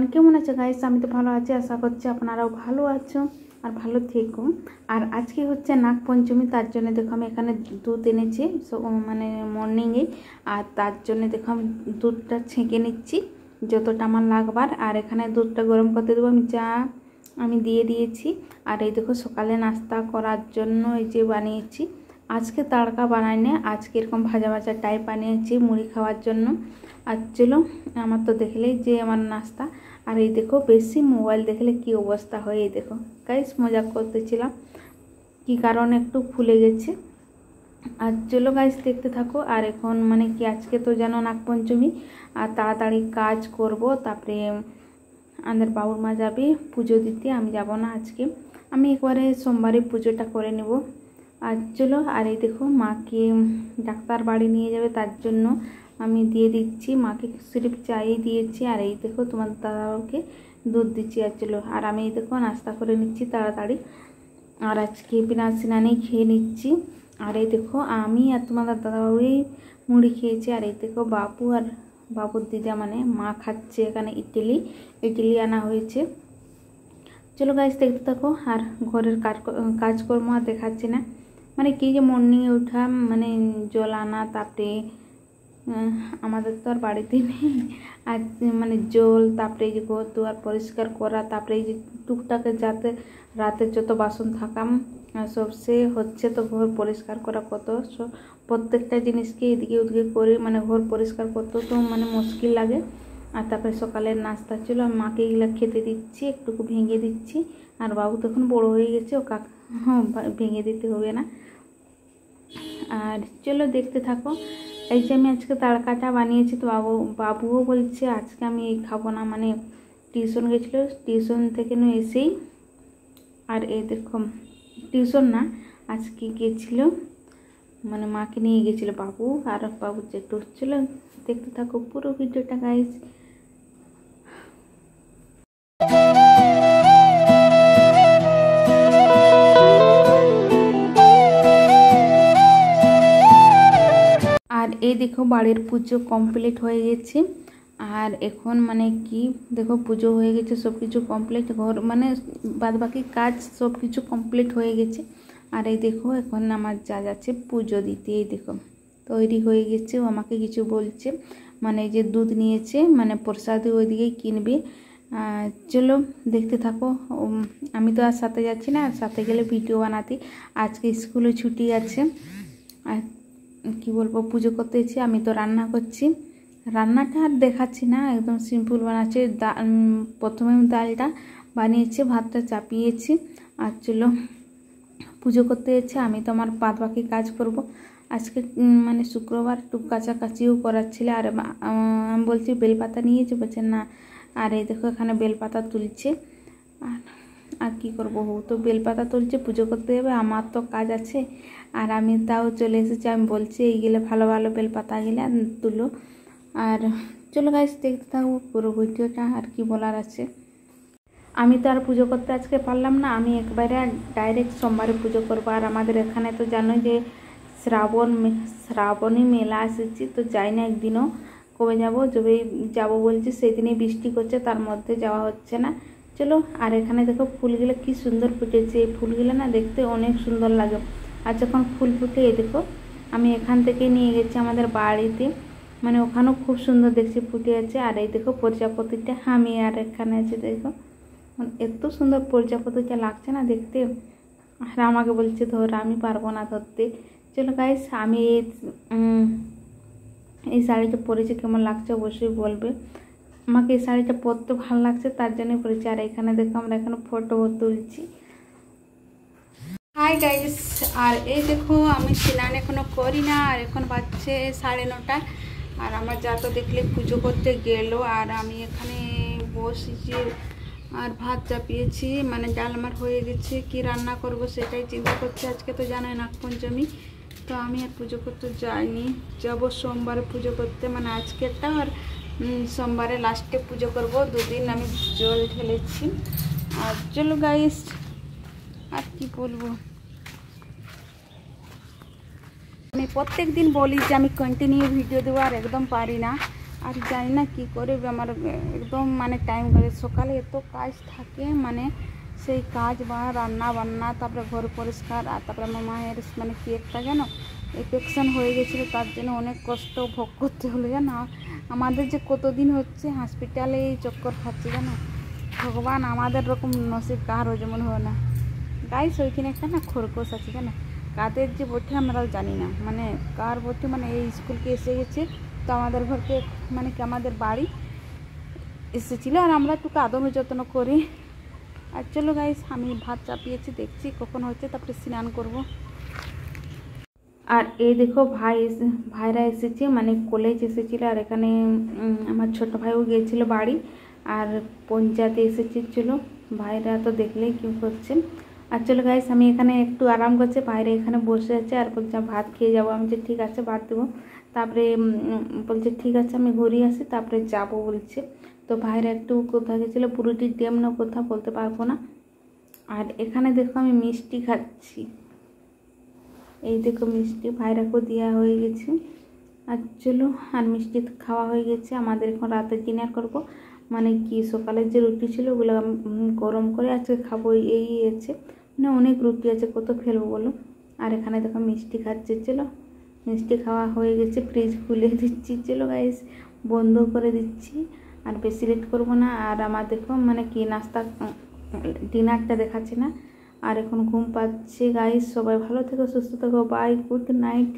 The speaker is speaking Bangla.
ভগবান মানে কেমন আছে গাইস আমি তো ভালো আছি আশা করছি আপনারাও ভালো আছো আর ভালো থেকো আর আজকে হচ্ছে নাগ পঞ্চমী তার জন্য দেখো আমি এখানে দুধ এনেছি মানে মর্নিংয়ে আর তার জন্য দেখো আমি দুধটা ছেঁকে নিচ্ছি যতটা আমার লাগবার আর এখানে দুধটা গরম করতে দেবো আমি চা আমি দিয়ে দিয়েছি আর এই দেখো সকালে নাস্তা করার জন্য এই যে বানিয়েছি আজকে তাড়কা বানাই নে আজকে এরকম ভাজা ভাজা টাইপ বানিয়েছি মুড়ি খাওয়ার জন্য আর চলো আমার তো দেখলেই যে আমার নাস্তা আর এই দেখো বেশি মোবাইল দেখলে কি অবস্থা হয় এই দেখো গাইস মজা করতেছিলাম কি কারণ একটু ফুলে গেছে আর চলো গাইস দেখতে থাকো আর এখন মানে কি আজকে তো যেন নাগপঞ্চমী আর তাড়াতাড়ি কাজ করব তারপরে আমাদের বাবুর মা যাবে পুজো দিতে আমি যাব না আজকে আমি একবারে সোমবারে পুজোটা করে নেব আর চলো আর এই দেখো মাকে ডাক্তার বাড়ি নিয়ে যাবে তার জন্য আমি দিয়ে দিচ্ছি মাকে সিরিফ চাই দিয়েছি আর এই দেখো তোমার দাদাকে দুধ দিচ্ছি আর চলো আর আমি এই দেখো নাস্তা করে নিচ্ছি তাড়াতাড়ি আর আজকে বিনা সিনানি খেয়ে নিচ্ছি আর এই দেখো আমি আর তোমার দাদাবাবুই মুড়ি খেয়েছি আর এই দেখো বাপু আর বাবুর দিদা মানে মা খাচ্ছে এখানে ইডলি ইডলি আনা হয়েছে চলো গাছ দেখতে থাকো আর ঘরের কাজকর্ম আর দেখাচ্ছি না মানে কি যে মর্নিংয়ে উঠা মানে জল আনা তাপরে আমাদের তো আর বাড়িতে নেই আর মানে জল তারপরে যে ঘর দুয়ার পরিষ্কার করা তারপরে এই যে টুকটাকে যাতে রাতে যত বাসন থাকাম সবসে হচ্ছে তো ঘর পরিষ্কার করা কত প্রত্যেকটা জিনিসকে এদিকে ওদিকে করে মানে ঘর পরিষ্কার করত তো মানে মুশকিল লাগে আর তারপরে সকালের নাস্তা ছিল আর মাকে এগুলো খেতে দিচ্ছি একটুকু ভেঙে দিচ্ছি আর বাবু তখন বড় হয়ে গেছে ও কাকা ভেঙে দিতে হবে না আর চলো দেখতে থাকো এই যে আমি আজকে তারকাটা বানিয়েছি তো বাবু বাবুও বলছে আজকে আমি এই খাবো না মানে টিউশন গেছিলো টিউশন থেকে নয় এসেই আর এই দেখো টিউশন না আজকে গেছিল মানে মাকে নিয়ে গেছিলো বাবু আর বাবু যেটু হচ্ছিলো দেখতে থাকো পুরো ভিডিওটা গাইজ এই দেখো বাড়ির পুজো কমপ্লিট হয়ে গেছে আর এখন মানে কি দেখো পুজো হয়ে গেছে সব কিছু কমপ্লিট ঘর মানে বাদ বাকি কাজ সব কিছু কমপ্লিট হয়ে গেছে আর এই দেখো এখন আমার যা যাচ্ছে পুজো দিতে এই দেখো তৈরি হয়ে গেছে ও আমাকে কিছু বলছে মানে যে দুধ নিয়েছে মানে প্রসাদ ওইদিকে কিনবে চলো দেখতে থাকো আমি তো আর সাথে যাচ্ছি না সাথে গেলে ভিডিও বানাতে আজকে স্কুলে ছুটি আছে আর কি বলবো পুজো করতে এসেছি আমি তো রান্না করছি রান্নাটা আর দেখাচ্ছি না একদম সিম্পল বানাচ্ছি প্রথমে ডালটা বানিয়েছি ভাতটা চাপিয়েছি আর চলো পুজো করতে এসেছি আমি তো আমার পাত বাকি কাজ করব আজকে মানে শুক্রবার টুক কাছাকাছিও করার ছিল আর আমি বলছি বেলপাতা নিয়েছি বলছে না আর এই দেখো এখানে বেলপাতা তুলছে আর আর কি করব তো বেলপাতা তুলছে পুজো করতে হবে আমার তো কাজ আছে আর আমি তাও চলে এসেছি আমি বলছি এইগুলো ভালো ভালো বেলপাতা গেলে তুলো আর চলো গাছ দেখতে থাকবো পুরো ভিডিওটা আর কি বলার আছে আমি তো আর পুজো করতে আজকে পারলাম না আমি একবারে ডাইরেক্ট সোমবারে পুজো করবো আর আমাদের এখানে তো জানো যে শ্রাবণ শ্রাবণী মেলা এসেছি তো যাই না একদিনও কবে যাব যবে যাব বলছি সেই দিনে বৃষ্টি করছে তার মধ্যে যাওয়া হচ্ছে না চলো আর এখানে দেখো ফুলগুলো কি সুন্দর ফুটেছে এই ফুলগুলো না দেখতে অনেক সুন্দর লাগে আর যখন ফুল ফুটে এই দেখো আমি এখান থেকে নিয়ে গেছি আমাদের বাড়িতে মানে ওখানেও খুব সুন্দর দেখছি ফুটে আছে আর এই দেখো প্রজাপতিটা হামি আর এখানে আছে দেখো মানে এত সুন্দর প্রজাপতিটা লাগছে না দেখতে আর আমাকে বলছে ধর আমি পারবো না ধরতে চলো গাইস আমি এই শাড়িটা পরেছি কেমন লাগছে অবশ্যই বলবে আমাকে এই শাড়িটা পরতে ভালো লাগছে তার জন্য পরেছি আর এখানে দেখো আমরা এখানে ফটো তুলছি হাই গাইস আর এই দেখো আমি স্নান এখনও করি না আর এখন বাজছে সাড়ে নটা আর আমার যা তো দেখলে পুজো করতে গেল আর আমি এখানে বসেছি আর ভাত চাপিয়েছি মানে ডাল আমার হয়ে গেছে কি রান্না করব সেটাই চিন্তা করছি আজকে তো জানো নাগপঞ্চমী তো আমি আর পুজো করতে যাইনি যাবো সোমবার পুজো করতে মানে আজকেরটা আর সোমবারে লাস্টে পুজো করব দুদিন আমি জল ঢেলেছি আর চলো গাইস আর কি বলবো আমি প্রত্যেক দিন বলি যে আমি কন্টিনিউ ভিডিও দেবো আর একদম পারি না আর জানি না কী করে আমার একদম মানে টাইম করে সকালে এত কাজ থাকে মানে সেই কাজ বা রান্না বান্না তারপরে ঘর পরিষ্কার আর তারপরে আমার মায়ের মানে কেকটা কেন এফেকশান হয়ে গেছিলো তার জন্য অনেক কষ্ট ভোগ করতে হলো জানো আমাদের যে কতদিন হচ্ছে হসপিটালে এই চক্কর খাচ্ছে জানো ভগবান আমাদের রকম নসিব কারও যেমন হয় না গাইস ওইখানে একটা না খরগোশ আছে জানো কাদের যে বঠে আমরা জানি না মানে কার বঠে মানে এই স্কুলকে এসে গেছে তো আমাদের ঘরকে মানে কি আমাদের বাড়ি এসেছিলো আর আমরা একটু আদনো যত্ন করি আর চলো গাইস আমি ভাত চাপিয়েছি দেখছি কখন হচ্ছে তারপরে স্নান করবো আর এই দেখো ভাই ভাইরা এসেছে মানে কলেজ এসেছিল আর এখানে আমার ছোট ভাইও গিয়েছিল বাড়ি আর পঞ্চায়েতে এসেছে ছিল ভাইরা তো দেখলেই কী করছে আর চলো গাইস আমি এখানে একটু আরাম করছে বাইরে এখানে বসে আছে আর বলছে ভাত খেয়ে যাবো আমি যে ঠিক আছে ভাত দেবো তারপরে বলছে ঠিক আছে আমি ঘুরিয়ে আসি তারপরে যাবো বলছে তো ভাইরা একটু কোথায় গেছিলো পুরোটি ডেম না কোথাও বলতে পারবো না আর এখানে দেখো আমি মিষ্টি খাচ্ছি এই দেখো মিষ্টি ভাইরাকেও দেওয়া হয়ে গেছে আর চলো আর মিষ্টি খাওয়া হয়ে গেছে আমাদের এখন রাতে ডিনার করব মানে কি সকালের যে রুটি ছিল ওগুলো গরম করে আজকে খাবো এই আছে মানে অনেক রুটি আছে কত ফেলবো বলো আর এখানে দেখো মিষ্টি খাচ্ছে চলো মিষ্টি খাওয়া হয়ে গেছে ফ্রিজ খুলে দিচ্ছি চলো গাইস বন্ধ করে দিচ্ছি আর বেশি লেট করবো না আর আমার দেখো মানে কি নাস্তা ডিনারটা দেখাচ্ছি না আর এখন ঘুম পাচ্ছি গাইস সবাই ভালো থেকো সুস্থ থেকো বাই গুড নাইট